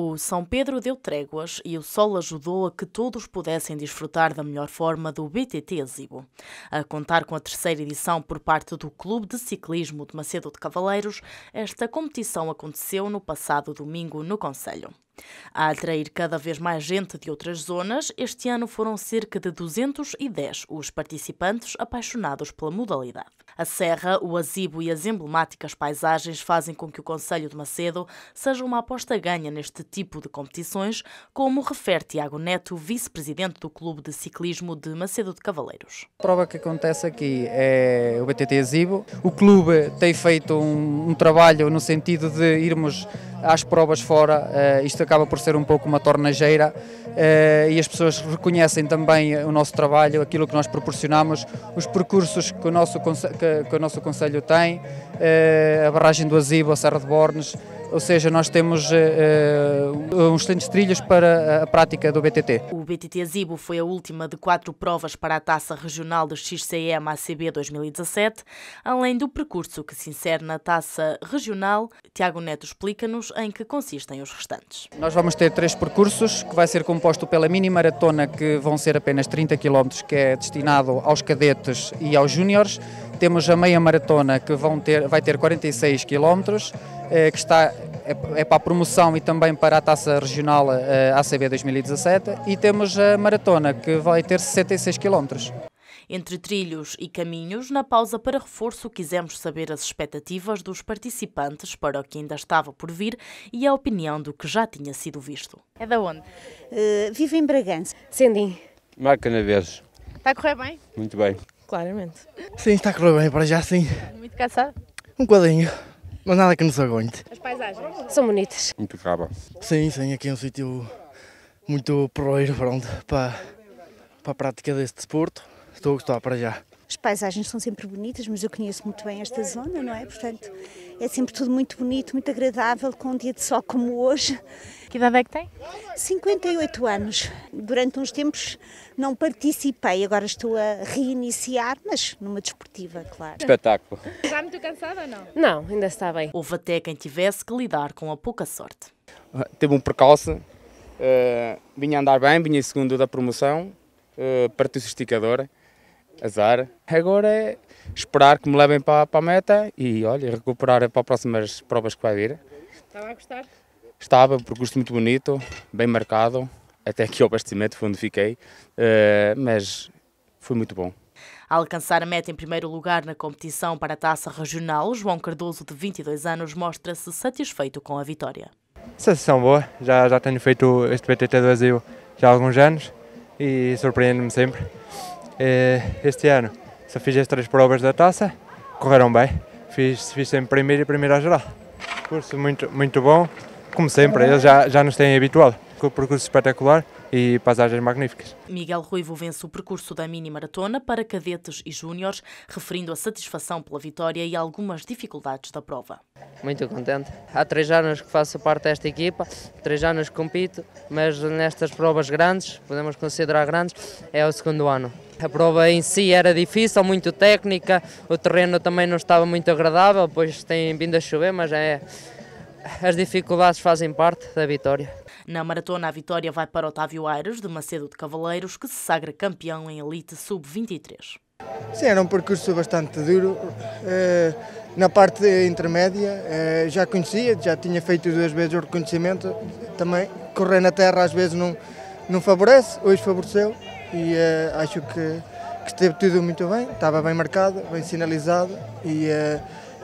O São Pedro deu tréguas e o sol ajudou a que todos pudessem desfrutar da melhor forma do BTT Exibo. A contar com a terceira edição por parte do Clube de Ciclismo de Macedo de Cavaleiros, esta competição aconteceu no passado domingo no Conselho. A atrair cada vez mais gente de outras zonas, este ano foram cerca de 210 os participantes apaixonados pela modalidade. A serra, o azibo e as emblemáticas paisagens fazem com que o Conselho de Macedo seja uma aposta ganha neste tipo de competições, como refere Tiago Neto, vice-presidente do Clube de Ciclismo de Macedo de Cavaleiros. A prova que acontece aqui é o BTT Azibo. O clube tem feito um, um trabalho no sentido de irmos às provas fora, eh, isto acaba por ser um pouco uma tornageira eh, e as pessoas reconhecem também o nosso trabalho, aquilo que nós proporcionamos, os percursos que o nosso, que, que o nosso Conselho tem, eh, a barragem do Azibo, a Serra de Bornes, ou seja, nós temos uh, uns excelentes trilhos para a prática do BTT. O BTT Zibo foi a última de quatro provas para a Taça Regional do XCM ACB 2017, além do percurso que se insere na Taça Regional. Tiago Neto explica-nos em que consistem os restantes. Nós vamos ter três percursos, que vai ser composto pela mini maratona, que vão ser apenas 30 km, que é destinado aos cadetes e aos júniores. Temos a meia maratona, que vão ter, vai ter 46 km, eh, que está é, é, para a promoção e também para a taça regional eh, ACB 2017 e temos a maratona que vai ter 66 quilómetros. Entre trilhos e caminhos, na pausa para reforço, quisemos saber as expectativas dos participantes para o que ainda estava por vir e a opinião do que já tinha sido visto. É da onde? Uh, vivo em Bragança. Sendim. Marca na vez. Está a correr bem? Muito bem. Claramente. Sim, está a correr bem, para já sim. Muito cansado? Um quadrinho mas nada que nos aguente. As paisagens são bonitas. Muito raba. Sim, sim, aqui é um sítio muito proeiro, pronto, para, para a prática deste desporto. Estou a gostar para já. As paisagens são sempre bonitas, mas eu conheço muito bem esta zona, não é? Portanto, é sempre tudo muito bonito, muito agradável, com um dia de sol como hoje. Que idade é que tem? 58 anos. Durante uns tempos não participei, agora estou a reiniciar, mas numa desportiva, claro. Espetáculo. Está muito cansada ou não? Não, ainda está bem. Houve até quem tivesse que lidar com a pouca sorte. Ah, teve um percalço, uh, vinha a andar bem, vinha em segundo da promoção, uh, partiu-se esticadora azar. Agora é esperar que me levem para, para a meta e, olha, recuperar para as próximas provas que vai vir. Estava a gostar? Estava, um percurso muito bonito, bem marcado, até aqui ao abastecimento foi onde fiquei, eh, mas foi muito bom. A alcançar a meta em primeiro lugar na competição para a taça regional, João Cardoso, de 22 anos, mostra-se satisfeito com a vitória. Sensação boa, já, já tenho feito este BTT do Brasil já há alguns anos e surpreende-me sempre. Eh, este ano só fiz as três provas da taça, correram bem, fiz, fiz sempre primeiro e primeiro a geral. Curso muito, muito bom, como sempre, eles já, já nos têm habituado. um percurso espetacular e paisagens magníficas. Miguel Ruivo vence o percurso da mini maratona para cadetes e júniores, referindo a satisfação pela vitória e algumas dificuldades da prova. Muito contente. Há três anos que faço parte desta equipa, três anos que compito, mas nestas provas grandes, podemos considerar grandes, é o segundo ano. A prova em si era difícil, muito técnica, o terreno também não estava muito agradável, pois tem vindo a chover, mas é, as dificuldades fazem parte da vitória. Na maratona, a vitória vai para Otávio Aires, de Macedo de Cavaleiros, que se sagra campeão em Elite Sub-23. Sim, era um percurso bastante duro. Eh, na parte intermédia eh, já conhecia, já tinha feito duas vezes o reconhecimento. Também correr na terra às vezes não, não favorece, hoje favoreceu e uh, acho que, que, esteve tudo muito bem, estava bem marcado, bem sinalizado e, uh,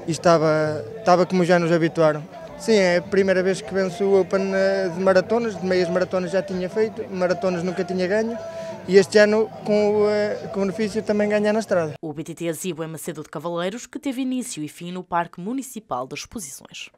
e estava, estava como já nos habituaram. Sim, é a primeira vez que venço o Open eh, de maratonas, de meias maratonas já tinha feito, maratonas nunca tinha ganho e este ano com o, com o benefício também ganhar na estrada. O BTT exibe é Macedo de Cavaleiros, que teve início e fim no Parque Municipal das Exposições.